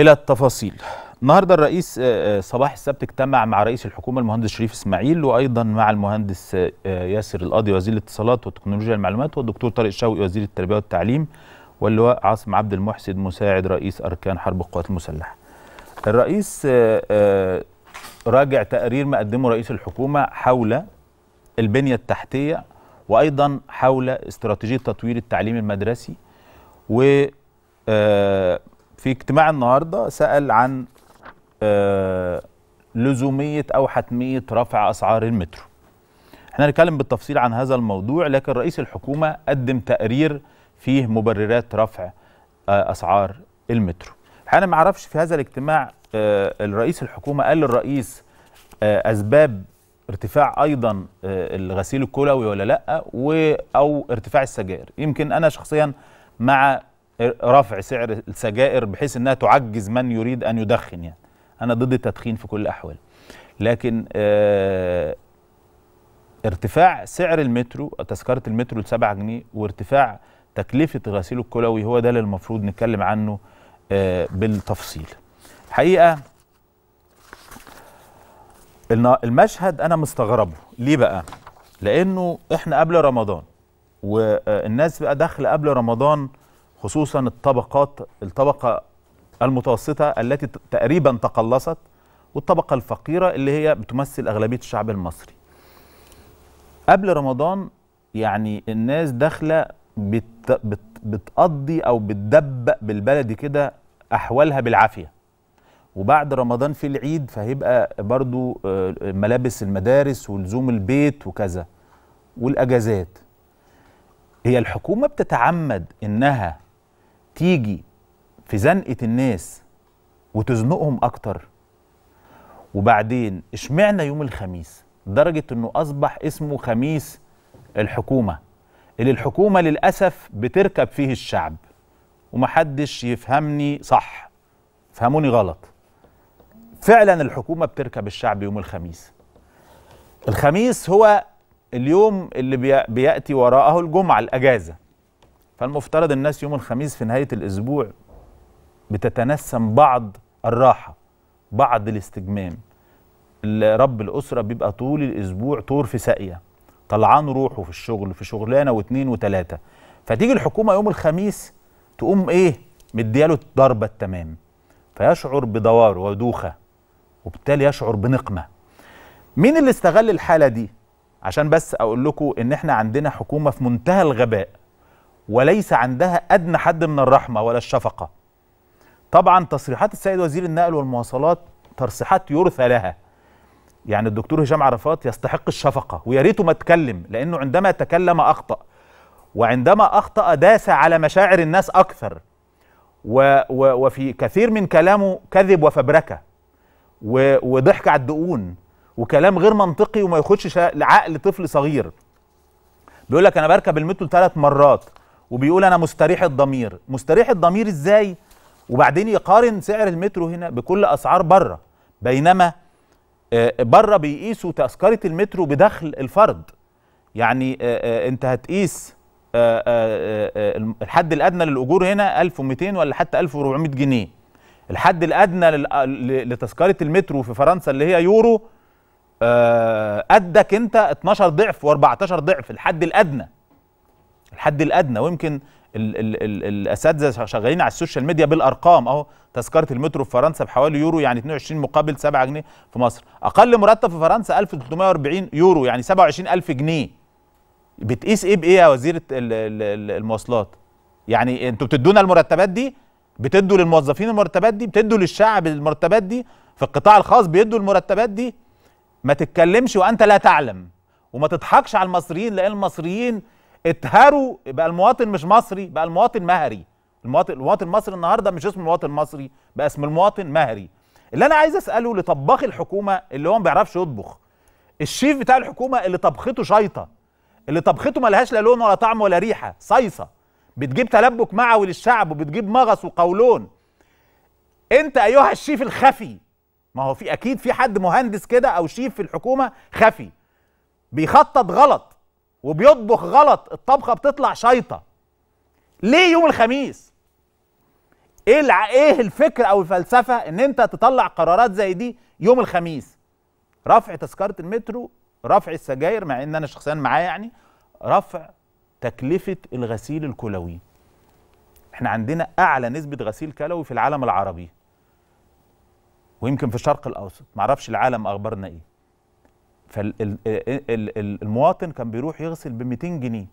إلى التفاصيل النهارده الرئيس آه، آه، صباح السبت اجتمع مع رئيس الحكومه المهندس شريف اسماعيل وايضا مع المهندس آه، ياسر القاضي وزير الاتصالات وتكنولوجيا المعلومات والدكتور طارق شوقي وزير التربيه والتعليم واللواء عاصم عبد المحسن مساعد رئيس اركان حرب القوات المسلحه. الرئيس راجع تقرير مقدمه رئيس الحكومه حول البنيه التحتيه وايضا حول استراتيجيه تطوير التعليم المدرسي و في اجتماع النهارده سال عن آه، لزوميه او حتميه رفع اسعار المترو احنا هنتكلم بالتفصيل عن هذا الموضوع لكن رئيس الحكومه قدم تقرير فيه مبررات رفع آه، اسعار المترو انا ما اعرفش في هذا الاجتماع آه، الرئيس الحكومه قال للرئيس اسباب ارتفاع ايضا الغسيل الكلوي ولا لا او ارتفاع السجائر يمكن انا شخصيا مع رفع سعر السجائر بحيث انها تعجز من يريد ان يدخن يعني انا ضد التدخين في كل الاحوال لكن آه ارتفاع سعر المترو تذكره المترو ل 7 جنيه وارتفاع تكلفه غسيل الكلوي هو ده اللي المفروض نتكلم عنه آه بالتفصيل حقيقه المشهد انا مستغربه ليه بقى لانه احنا قبل رمضان والناس بقى داخله قبل رمضان خصوصا الطبقات الطبقة المتوسطة التي تقريبا تقلصت والطبقة الفقيرة اللي هي بتمثل أغلبية الشعب المصري قبل رمضان يعني الناس داخلة بت بت بتقضي أو بتدبق بالبلدي كده أحوالها بالعافية وبعد رمضان في العيد فهيبقى برضو آه، ملابس المدارس ولزوم البيت وكذا والأجازات هي الحكومة بتتعمد إنها تيجي في زنقه الناس وتزنقهم اكتر وبعدين اشمعنى يوم الخميس لدرجه انه اصبح اسمه خميس الحكومه اللي الحكومه للاسف بتركب فيه الشعب ومحدش يفهمني صح فهموني غلط فعلا الحكومه بتركب الشعب يوم الخميس الخميس هو اليوم اللي بياتي وراءه الجمعه الاجازه فالمفترض الناس يوم الخميس في نهاية الأسبوع بتتنسم بعض الراحة بعض الاستجمام رب الأسرة بيبقى طول الأسبوع طور في ساقية طلعان روحه في الشغل في شغلانة واتنين وتلاتة فتيجي الحكومة يوم الخميس تقوم إيه مدياله الضربة التمام فيشعر بدوار ودوخة وبالتالي يشعر بنقمة مين اللي استغل الحالة دي عشان بس أقول لكم إن إحنا عندنا حكومة في منتهى الغباء وليس عندها أدنى حد من الرحمة ولا الشفقة طبعا تصريحات السيد وزير النقل والمواصلات ترسحات يرثى لها يعني الدكتور هشام عرفات يستحق الشفقة ويا ريته ما اتكلم لأنه عندما تكلم أخطأ وعندما أخطأ داس على مشاعر الناس أكثر و و وفي كثير من كلامه كذب وفبركة و وضحك على الدقون وكلام غير منطقي وما يخدش لعقل طفل صغير بيقول لك أنا بركب المترو ثلاث مرات وبيقول انا مستريح الضمير مستريح الضمير ازاي وبعدين يقارن سعر المترو هنا بكل اسعار بره بينما آه، بره بيقيسوا تذكره المترو بدخل الفرد يعني آه، آه، انت هتقيس الحد الادنى للاجور هنا 1200 ولا حتى 1400 جنيه الحد الادنى لتذكره المترو في فرنسا اللي هي يورو قدك انت 12 ضعف و14 ضعف الحد الادنى الحد الادنى ويمكن الاساتذه شغالين على السوشيال ميديا بالارقام اهو تذكره المترو في فرنسا بحوالي يورو يعني 22 مقابل 7 جنيه في مصر اقل مرتب في فرنسا 1340 يورو يعني 27000 جنيه بتقيس ايه بايه يا وزير المواصلات يعني انتوا بتدونا المرتبات دي بتدوا للموظفين المرتبات دي بتدوا للشعب المرتبات دي في القطاع الخاص بيدوا المرتبات دي ما تتكلمش وانت لا تعلم وما تضحكش على المصريين لان المصريين اتهروا بقى المواطن مش مصري بقى المواطن مهري المواطن المواطن المصري النهارده مش اسمه المواطن المصري بقى اسم المواطن مهري اللي انا عايز اساله لطباخ الحكومه اللي هو ما بيعرفش يطبخ الشيف بتاع الحكومه اللي طبخته شيطه اللي طبخته ملهاش لا لون ولا طعم ولا ريحه صيصه بتجيب تلبك معوي للشعب وبتجيب مغص وقولون انت ايها الشيف الخفي ما هو في اكيد في حد مهندس كده او شيف في الحكومه خفي بيخطط غلط وبيطبخ غلط الطبخه بتطلع شيطه ليه يوم الخميس ايه الع... ايه الفكره او الفلسفه ان انت تطلع قرارات زي دي يوم الخميس رفع تذكره المترو رفع السجاير مع ان انا شخصيا معاه يعني رفع تكلفه الغسيل الكلوي احنا عندنا اعلى نسبه غسيل كلوي في العالم العربي ويمكن في الشرق الاوسط معرفش العالم اخبارنا ايه فالمواطن كان بيروح يغسل ب 200 جنيه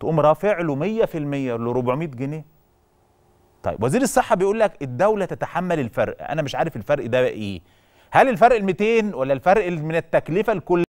تقوم رافع له 100% ل 400 جنيه طيب وزير الصحه بيقول لك الدوله تتحمل الفرق انا مش عارف الفرق ده ايه هل الفرق ال 200 ولا الفرق من التكلفه الكليه